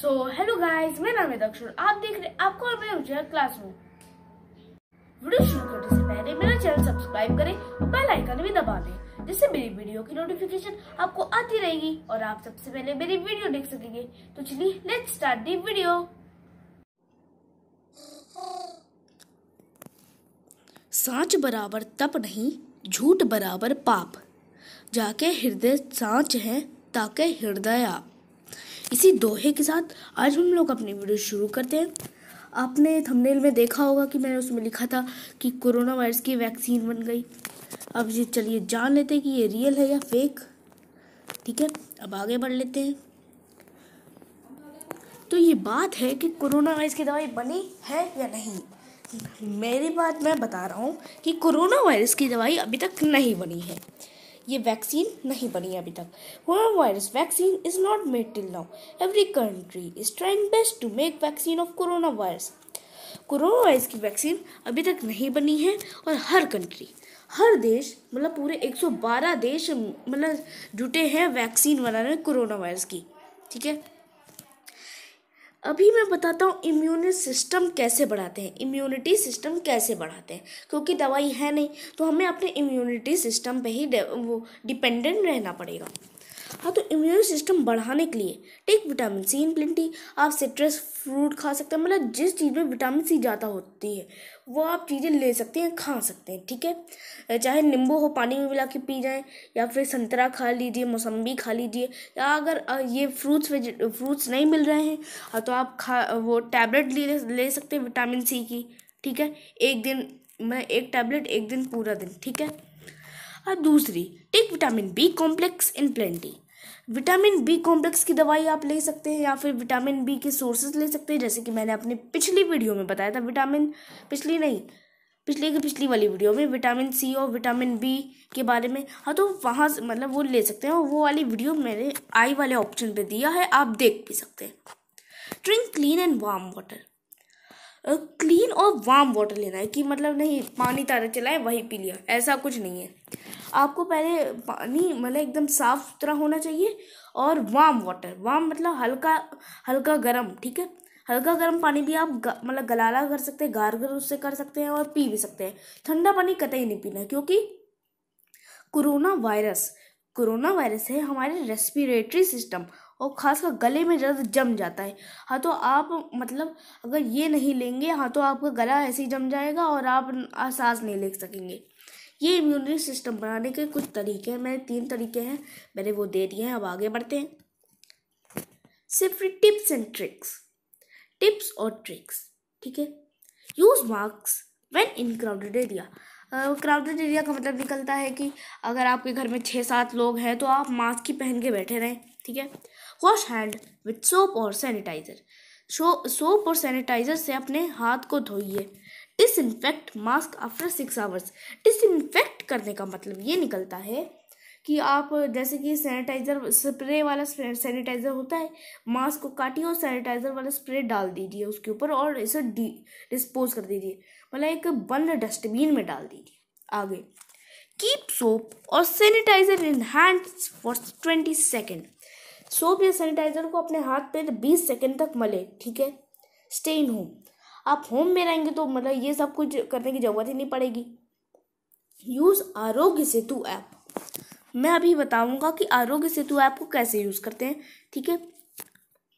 so hello guys मेरा नाम है दक्षर आप देख रहे आपको और मैं उज्जैन क्लास क्लासरूम वीडियो शुरू करने से पहले मेरा चैनल सब्सक्राइब करें और बेल आइकन भी दबा दें जिससे मेरी वीडियो की नोटिफिकेशन आपको आती रहेगी और आप सबसे पहले मेरी वीडियो देख सकेंगे तो चलिए लेट्स स्टार्ट दी वीडियो सांच बराबर तप नहीं झूठ बराबर पाप जाके हृदय सांच है ताके हृदय आप इसी दोहे के साथ आज हम लोग अपनी वीडियो शुरू करते हैं आपने थंबनेल में देखा होगा कि मैंने उसमें लिखा था कि कोरोना वायरस की वैक्सीन बन गई अब ये चलिए जान लेते हैं कि ये रियल है या फेक ठीक है अब आगे बढ़ लेते हैं तो ये बात है कि कोरोना वायरस की दवाई बनी है या नहीं मेरी बात मैं बता रहा हूँ कि कोरोना वायरस की दवाई अभी तक नहीं बनी है ये वैक्सीन नहीं बनी अभी तक corona virus vaccine is not made till now every country is trying best to make vaccine of corona virus corona virus की वैक्सीन अभी तक नहीं बनी है और हर कंट्री हर देश मतलब पूरे 112 देश मतलब जुटे हैं वैक्सीन बनाने में कोरोना वायरस की ठीक है अभी मैं बताता हूँ इम्यून सिस्टम कैसे बढ़ाते हैं इम्यूनिटी सिस्टम कैसे बढ़ाते हैं क्योंकि दवाई है नहीं तो हमें अपने इम्यूनिटी सिस्टम पे ही वो डिपेंडेंट रहना पड़ेगा हाँ तो इम्यून सिस्टम बढ़ाने के लिए take vitamin C in plenty आप सिट्रस फ्रूट खा सकते हैं मतलब जिस चीज़ में विटामिन सी ज़्यादा होती है वो आप चीज़ें ले सकते हैं खा सकते हैं ठीक है चाहे नींबू हो पानी में मिला के पी जाएँ या फिर संतरा खा लीजिए मौसम्बी खा लीजिए या अगर ये फ्रूट्स वेज फ्रूट्स नहीं मिल रहे हैं हाँ, तो आप खा वो टैबलेट ले ले सकते हैं विटामिन सी की ठीक है एक दिन मैं एक टैबलेट एक दिन पूरा दिन ठीक है और दूसरी take vitamin B complex in plenty vitamin B complex की दवाई आप ले सकते हैं या फिर विटामिन बी के सोर्सेज ले सकते हैं जैसे कि मैंने अपनी पिछली वीडियो में बताया था विटामिन पिछली नहीं पिछली की पिछली वाली वीडियो में विटामिन सी और विटामिन बी के बारे में हाँ तो वहाँ मतलब वो ले सकते हैं और वो वाली वीडियो मैंने आई वाले ऑप्शन पर दिया है आप देख भी सकते हैं drink clean and warm water clean और वार्म वाटर लेना है कि मतलब नहीं पानी तारा चलाए वही पी लिया ऐसा कुछ नहीं है आपको पहले पानी मतलब एकदम साफ़ सुथरा होना चाहिए और वार्म वाटर वार्म मतलब हल्का हल्का गर्म ठीक है हल्का गर्म पानी भी आप मतलब गलाला कर सकते हैं गारगर उससे कर सकते हैं और पी भी सकते हैं ठंडा पानी कतई नहीं पीना क्योंकि कोरोना वायरस कोरोना वायरस है हमारे रेस्पिरेटरी सिस्टम और खास कर गले में दर्द जम जाता है हाँ तो आप मतलब अगर ये नहीं लेंगे हाँ तो आपका गला ऐसे ही जम जाएगा और आप सांस नहीं ले सकेंगे ये इम्यूनिटी सिस्टम बनाने के कुछ तरीके हैं मैंने तीन तरीके हैं मैंने वो दे दिए हैं अब आगे बढ़ते हैं सिर्फ टिप्स एंड ट्रिक्स टिप्स और ट्रिक्स ठीक है use masks when in crowded area crowded area का मतलब निकलता है कि अगर आपके घर में छः सात लोग हैं तो आप मास्क ही पहन के बैठे रहें ठीक है वॉश हैंड विथ सोप और सैनिटाइज़र शो सोप और सैनिटाइज़र से अपने हाथ को धोइए disinfect mask after six hours disinfect करने का मतलब ये निकलता है कि आप जैसे कि सैनिटाइज़र स्प्रे वाला सैनिटाइज़र होता है मास्क को काटिए और सैनिटाइज़र वाला स्प्रे डाल दीजिए उसके ऊपर और इसे डिस्पोज कर दीजिए मतलब एक बंद डस्टबिन में डाल दीजिए आगे कीप सोप और sanitizer in hand for twenty second soap या सैनिटाइज़र को अपने हाथ पे बीस सेकेंड तक मले ठीक है स्टे इन होम आप होम में रहेंगे तो मतलब ये सब कुछ करने की ज़रूरत ही नहीं पड़ेगी यूज़ आरोग्य सेतु ऐप मैं अभी बताऊंगा कि आरोग्य सेतु ऐप को कैसे यूज़ करते हैं ठीक है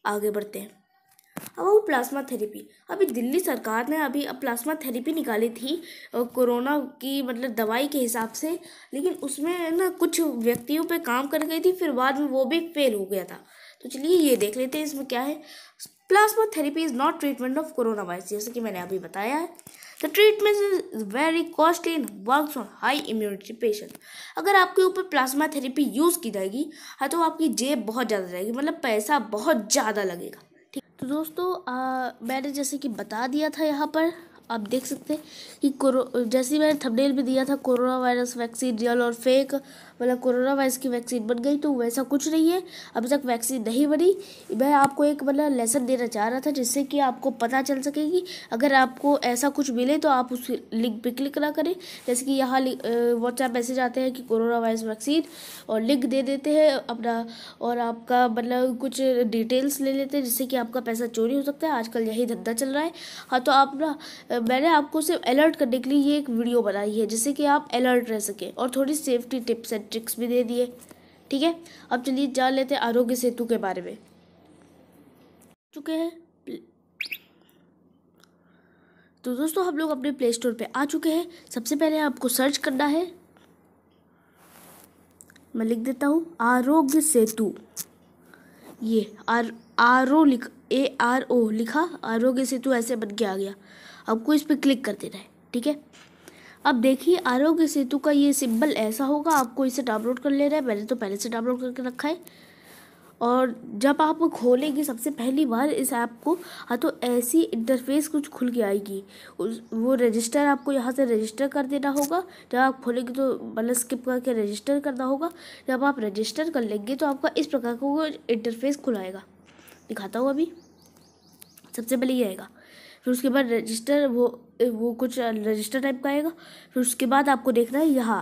आगे बढ़ते हैं अब वो प्लाज्मा थेरेपी अभी दिल्ली सरकार ने अभी प्लाज्मा थेरेपी निकाली थी कोरोना की मतलब दवाई के हिसाब से लेकिन उसमें ना कुछ व्यक्तियों पे काम कर गई थी फिर बाद में वो भी फेल हो गया था तो चलिए ये देख लेते हैं इसमें क्या है plasma therapy is not treatment of corona virus जैसे कि मैंने अभी बताया है the treatment is very costly in work on high immunity patient अगर आपके ऊपर प्लाज्मा थेरेपी यूज़ की जाएगी हाँ तो आपकी जेब बहुत ज़्यादा जाएगी मतलब पैसा बहुत ज़्यादा लगेगा ठीक तो दोस्तों आ, मैंने जैसे कि बता दिया था यहाँ पर आप देख सकते हैं कि कोरो जैसे मैंने थंबनेल में दिया था कोरोना वायरस वैक्सीन रियल और फेक मतलब कोरोना वायरस की वैक्सीन बन गई तो वैसा कुछ नहीं है अभी तक वैक्सीन नहीं बनी मैं आपको एक मतलब लेसन देना चाह रहा था जिससे कि आपको पता चल सकेगी अगर आपको ऐसा कुछ मिले तो आप उस लिंक पर क्लिक ना करें जैसे कि यहाँ व्हाट्सएप मैसेज आते हैं कि कोरोना वायरस वैक्सीन और लिंक दे देते हैं अपना और आपका मतलब कुछ डिटेल्स ले लेते हैं जिससे कि आपका पैसा चोरी हो सकता है आजकल यही धंधा चल रहा है हाँ तो आप ना मैंने आपको सिर्फ अलर्ट करने के लिए ये एक वीडियो बनाई है जिससे कि आप अलर्ट रह सकें और थोड़ी सेफ्टी टिप्स एंड ट्रिक्स भी दे दिए ठीक है अब चलिए जान लेते हैं आरोग्य सेतु के बारे में चुके हैं तो दोस्तों हम लोग अपने प्ले स्टोर पर आ चुके हैं सबसे पहले आपको सर्च करना है मैं लिख देता हूँ आरोग्य सेतु ये आर आर ओ लिख ए आर ओ लिखा आरोग्य सेतु ऐसे बन के आ गया आपको इस पर क्लिक करते रहे ठीक है अब देखिए आरोग्य सेतु का ये सिंबल ऐसा होगा आपको इसे डाउनलोड कर लेना है मैंने तो पहले से डाउनलोड करके रखा है और जब आप खोलेंगे सबसे पहली बार इस ऐप को हाँ तो ऐसी इंटरफेस कुछ खुल के आएगी उस वो रजिस्टर आपको यहाँ से रजिस्टर कर देना होगा जब आप खोलेंगे तो मतलब स्किप करके रजिस्टर करना होगा जब आप रजिस्टर कर लेंगे तो आपका इस प्रकार का इंटरफेस खुलाएगा दिखाता हूँ अभी सबसे पहले ये आएगा फिर उसके बाद रजिस्टर वो वो कुछ रजिस्टर टाइप का आएगा फिर उसके बाद आपको देखना है यहाँ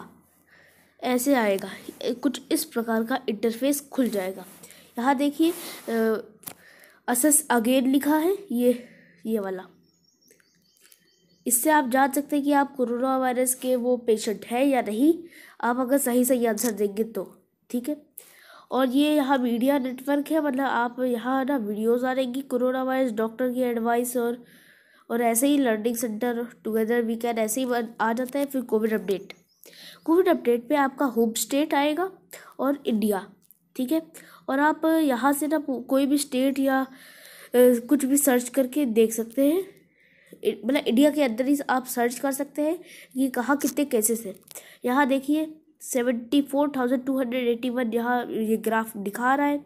ऐसे आएगा कुछ इस प्रकार का इंटरफेस खुल जाएगा यहाँ देखिए असस अगेन लिखा है ये ये वाला इससे आप जान सकते हैं कि आप कोरोना वायरस के वो पेशेंट हैं या नहीं आप अगर सही सही आंसर देंगे तो ठीक है और ये यहाँ मीडिया नेटवर्क है मतलब आप यहाँ ना वीडियोज़ आ रहेगी कोरोना वायरस डॉक्टर की एडवाइस और और ऐसे ही learning centre together we can ऐसे ही आ जाता है फिर कोविड अपडेट कोविड अपडेट पे आपका होम स्टेट आएगा और इंडिया ठीक है और आप यहाँ से ना कोई भी स्टेट या कुछ भी सर्च करके देख सकते हैं मतलब इंडिया के अंदर ही आप सर्च कर सकते हैं कि कहाँ कितने केसेस हैं यहाँ देखिए seventy four thousand two hundred eighty one यहाँ ये ग्राफ दिखा रहा है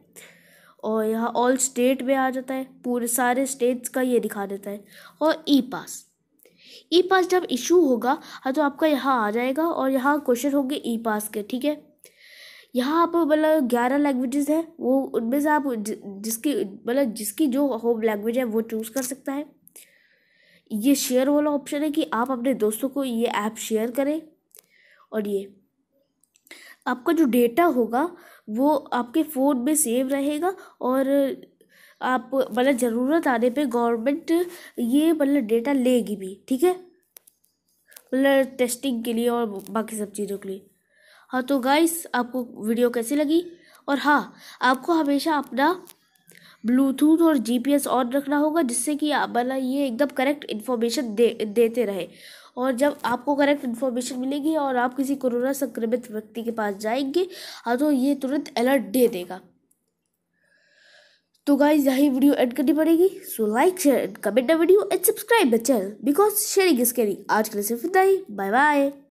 और यहाँ ऑल स्टेट में आ जाता है पूरे सारे स्टेट्स का ये दिखा देता है और ई पास ई पास जब इशू होगा हाँ तो आपका यहाँ आ जाएगा और यहाँ क्वेश्चन होंगे ई पास के ठीक है यहाँ आप मतलब ग्यारह लैंग्वेजेस हैं वो उनमें से आप जिसकी मतलब जिसकी जो होम लैंग्वेज है वो चूज़ कर सकता है ये शेयर वाला ऑप्शन है कि आप अपने दोस्तों को ये ऐप शेयर करें और ये आपका जो डेटा होगा वो आपके फ़ोन में सेव रहेगा और आप मतलब ज़रूरत आने पे गवर्नमेंट ये मतलब डेटा लेगी भी ठीक है मतलब टेस्टिंग के लिए और बाकी सब चीज़ों के लिए हाँ तो गाइस आपको वीडियो कैसी लगी और हाँ आपको हमेशा अपना ब्लूटूथ और जीपीएस ऑन रखना होगा जिससे कि आप मतलब ये एकदम करेक्ट इन्फॉर्मेशन दे देते रहे और जब आपको करेक्ट इन्फॉर्मेशन मिलेगी और आप किसी कोरोना संक्रमित व्यक्ति के पास जाएंगे हाँ तो ये तुरंत अलर्ट दे देगा तो गाइज यही वीडियो एड करनी पड़ेगी so like share and comment the video and subscribe the channel because sharing is caring आज के लिए सिर्फ इतना ही बाय बाय